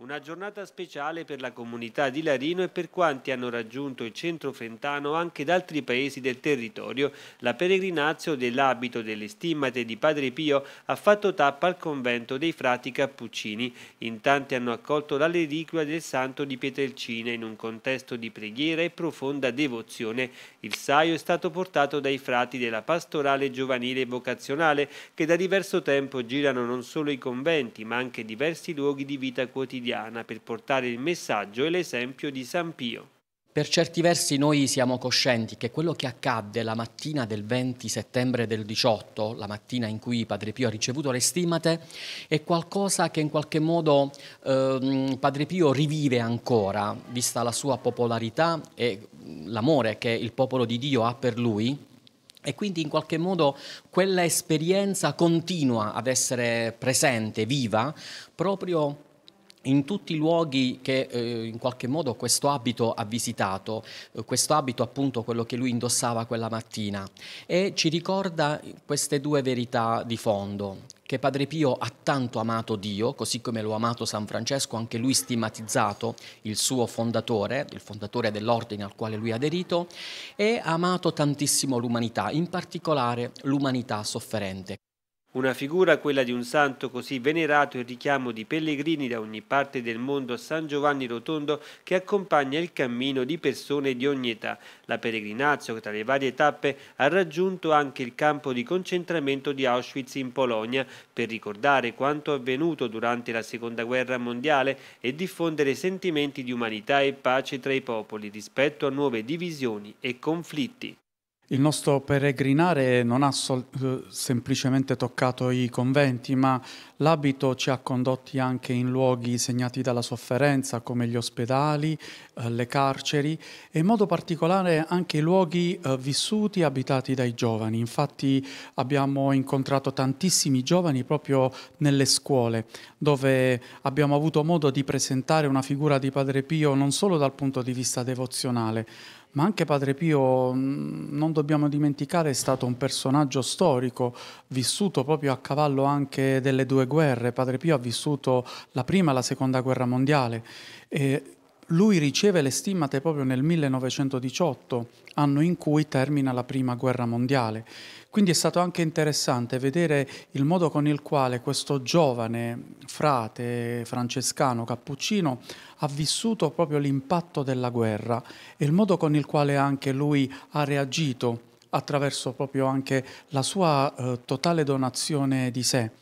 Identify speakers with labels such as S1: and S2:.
S1: Una giornata speciale per la comunità di Larino e per quanti hanno raggiunto il centro frentano anche da altri paesi del territorio. La peregrinazio dell'abito delle stimmate di Padre Pio ha fatto tappa al convento dei frati cappuccini. In tanti hanno accolto la reliquia del santo di Pietrelcina in un contesto di preghiera e profonda devozione. Il saio è stato portato dai frati della pastorale giovanile e vocazionale che da diverso tempo girano non solo i conventi ma anche diversi luoghi di vita quotidiana quotidiana per portare il messaggio e l'esempio di San Pio.
S2: Per certi versi noi siamo coscienti che quello che accadde la mattina del 20 settembre del 18, la mattina in cui Padre Pio ha ricevuto le stimate, è qualcosa che in qualche modo eh, Padre Pio rivive ancora, vista la sua popolarità e l'amore che il popolo di Dio ha per lui, e quindi in qualche modo quella esperienza continua ad essere presente, viva, proprio in tutti i luoghi che eh, in qualche modo questo abito ha visitato, eh, questo abito appunto quello che lui indossava quella mattina e ci ricorda queste due verità di fondo, che Padre Pio ha tanto amato Dio, così come lo ha amato San Francesco, anche lui stigmatizzato, il suo fondatore, il fondatore dell'ordine al quale lui ha aderito, e ha amato tantissimo l'umanità, in particolare l'umanità sofferente.
S1: Una figura, quella di un santo così venerato in richiamo di pellegrini da ogni parte del mondo a San Giovanni Rotondo che accompagna il cammino di persone di ogni età. La pellegrinazio tra le varie tappe ha raggiunto anche il campo di concentramento di Auschwitz in Polonia per ricordare quanto avvenuto durante la Seconda Guerra Mondiale e diffondere sentimenti di umanità e pace tra i popoli rispetto a nuove divisioni e conflitti
S3: il nostro peregrinare non ha sol- eh, semplicemente toccato i conventi, ma l'abito ci ha condotti anche in luoghi segnati dalla sofferenza, come gli ospedali, eh, le carceri e in modo particolare anche i luoghi eh, vissuti e abitati dai giovani. Infatti abbiamo incontrato tantissimi giovani proprio nelle scuole, dove abbiamo avuto modo di presentare una figura di Padre Pio non solo dal punto di vista devozionale, ma anche Padre Pio, mm, non dobbiamo dimenticare, è stato un personaggio storico, vissuto proprio a cavallo anche delle due guerre. Padre Pio ha vissuto la prima e la seconda guerra mondiale. E lui riceve le stimmate proprio nel 1918, anno in cui termina la Prima Guerra Mondiale. Quindi è stato anche interessante vedere il modo con il quale questo giovane frate francescano cappuccino ha vissuto proprio l'impatto della guerra e il modo con il quale anche lui ha reagito attraverso proprio anche la sua eh, totale donazione di sé.